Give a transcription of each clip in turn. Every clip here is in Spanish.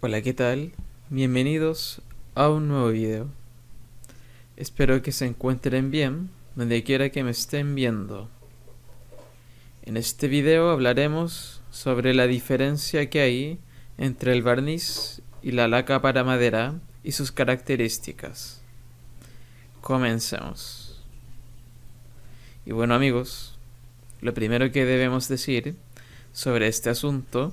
Hola, ¿qué tal? Bienvenidos a un nuevo video. Espero que se encuentren bien, donde quiera que me estén viendo. En este video hablaremos sobre la diferencia que hay entre el barniz y la laca para madera y sus características. Comencemos. Y bueno amigos, lo primero que debemos decir sobre este asunto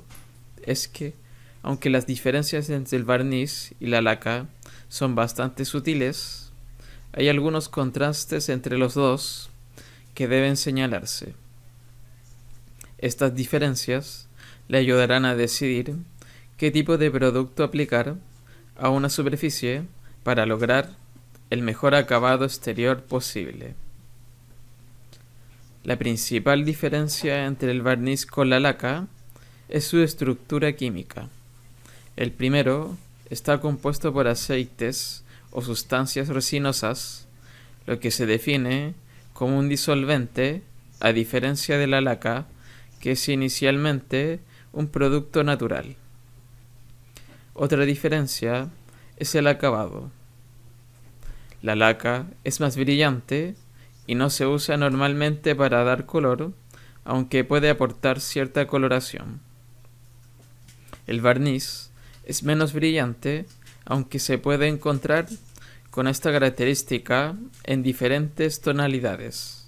es que aunque las diferencias entre el barniz y la laca son bastante sutiles, hay algunos contrastes entre los dos que deben señalarse. Estas diferencias le ayudarán a decidir qué tipo de producto aplicar a una superficie para lograr el mejor acabado exterior posible. La principal diferencia entre el barniz con la laca es su estructura química. El primero está compuesto por aceites o sustancias resinosas, lo que se define como un disolvente, a diferencia de la laca, que es inicialmente un producto natural. Otra diferencia es el acabado. La laca es más brillante y no se usa normalmente para dar color, aunque puede aportar cierta coloración. El barniz es menos brillante, aunque se puede encontrar con esta característica en diferentes tonalidades.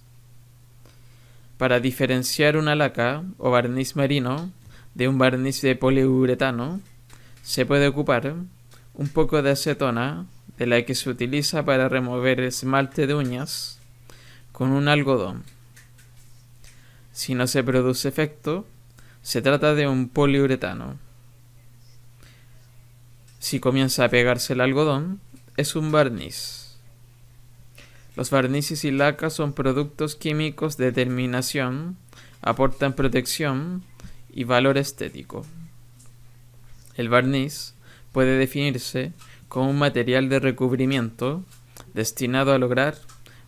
Para diferenciar una laca o barniz marino de un barniz de poliuretano, se puede ocupar un poco de acetona de la que se utiliza para remover esmalte de uñas con un algodón. Si no se produce efecto, se trata de un poliuretano. Si comienza a pegarse el algodón, es un barniz. Los barnices y lacas son productos químicos de terminación, aportan protección y valor estético. El barniz puede definirse como un material de recubrimiento destinado a lograr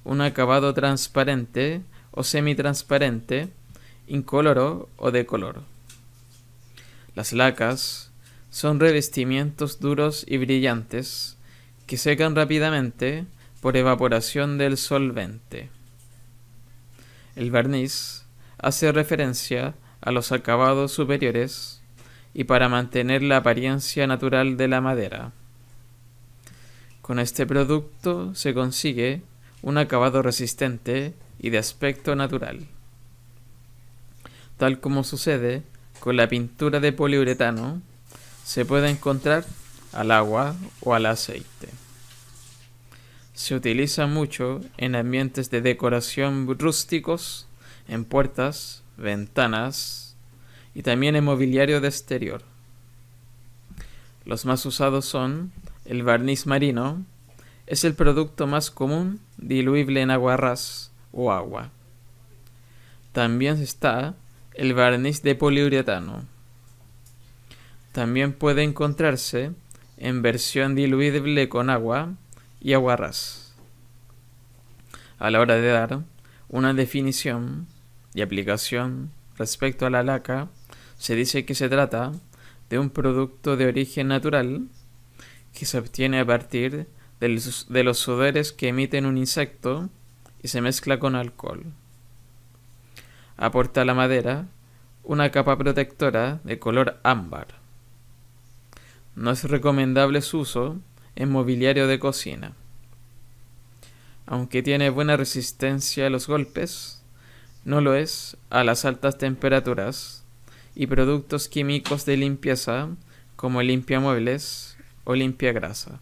un acabado transparente o semitransparente, incoloro o de color. Las lacas son revestimientos duros y brillantes que secan rápidamente por evaporación del solvente. El barniz hace referencia a los acabados superiores y para mantener la apariencia natural de la madera. Con este producto se consigue un acabado resistente y de aspecto natural, tal como sucede con la pintura de poliuretano se puede encontrar al agua o al aceite. Se utiliza mucho en ambientes de decoración rústicos, en puertas, ventanas y también en mobiliario de exterior. Los más usados son el barniz marino, es el producto más común diluible en aguarrás o agua. También está el barniz de poliuretano. También puede encontrarse en versión diluible con agua y aguarrás. A la hora de dar una definición y aplicación respecto a la laca, se dice que se trata de un producto de origen natural que se obtiene a partir de los sudores que emiten un insecto y se mezcla con alcohol. Aporta a la madera una capa protectora de color ámbar no es recomendable su uso en mobiliario de cocina. Aunque tiene buena resistencia a los golpes, no lo es a las altas temperaturas y productos químicos de limpieza como limpiamuebles o limpia grasa.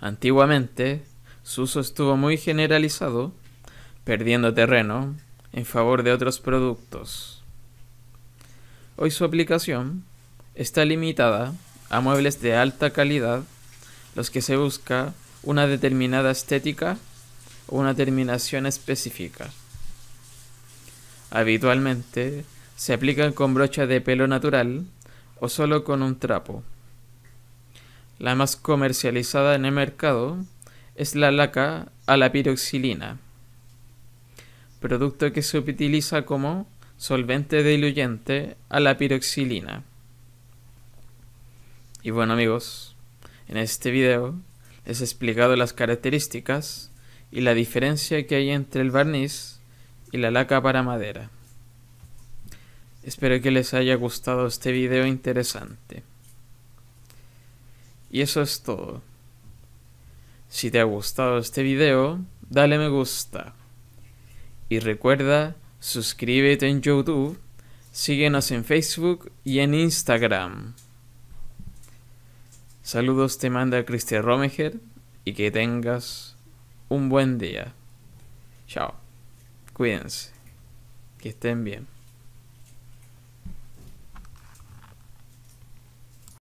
Antiguamente, su uso estuvo muy generalizado, perdiendo terreno en favor de otros productos. Hoy su aplicación Está limitada a muebles de alta calidad, los que se busca una determinada estética o una terminación específica. Habitualmente se aplican con brocha de pelo natural o solo con un trapo. La más comercializada en el mercado es la laca a la piroxilina, producto que se utiliza como solvente diluyente a la piroxilina. Y bueno amigos, en este video les he explicado las características y la diferencia que hay entre el barniz y la laca para madera. Espero que les haya gustado este video interesante. Y eso es todo. Si te ha gustado este video, dale me gusta. Y recuerda, suscríbete en YouTube, síguenos en Facebook y en Instagram. Saludos te manda Cristian Romeger y que tengas un buen día. Chao. Cuídense. Que estén bien.